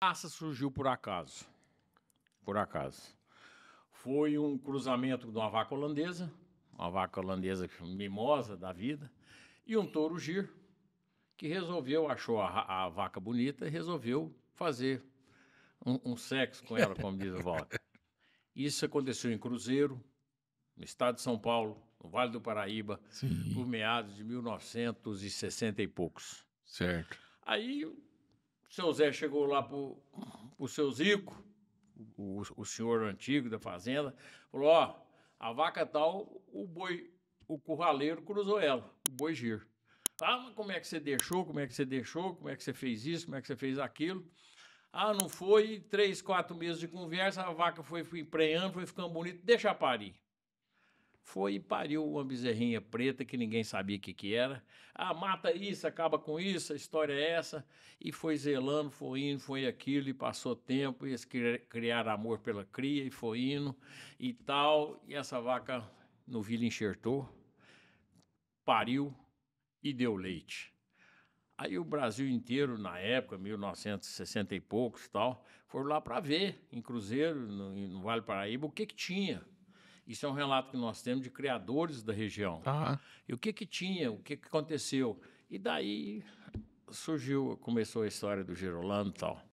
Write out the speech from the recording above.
Aça surgiu por acaso. Por acaso. Foi um cruzamento de uma vaca holandesa, uma vaca holandesa mimosa da vida, e um touro gir, que resolveu, achou a, a vaca bonita e resolveu fazer um, um sexo com ela, como diz a Walter. Isso aconteceu em Cruzeiro, no estado de São Paulo, no Vale do Paraíba, Sim. por meados de 1960 e poucos. Certo. Aí seu Zé chegou lá pro, o seu Zico, o, o senhor antigo da fazenda, falou, ó, a vaca tal, o boi, o curraleiro cruzou ela, o boi giro. Ah, mas como é que você deixou, como é que você deixou, como é que você fez isso, como é que você fez aquilo. Ah, não foi, três, quatro meses de conversa, a vaca foi, foi emprenhando, foi ficando bonita, deixa parir foi e pariu uma bezerrinha preta que ninguém sabia o que, que era. Ah, mata isso, acaba com isso, a história é essa. E foi zelando, foi indo, foi aquilo, e passou tempo, e eles criaram amor pela cria, e foi indo, e tal. E essa vaca no vila enxertou, pariu e deu leite. Aí o Brasil inteiro, na época, 1960 e poucos tal, foram lá para ver, em Cruzeiro, no, no Vale Paraíba, o que, que tinha isso é um relato que nós temos de criadores da região. Uhum. E o que que tinha, o que que aconteceu? E daí surgiu, começou a história do Girolando e tal.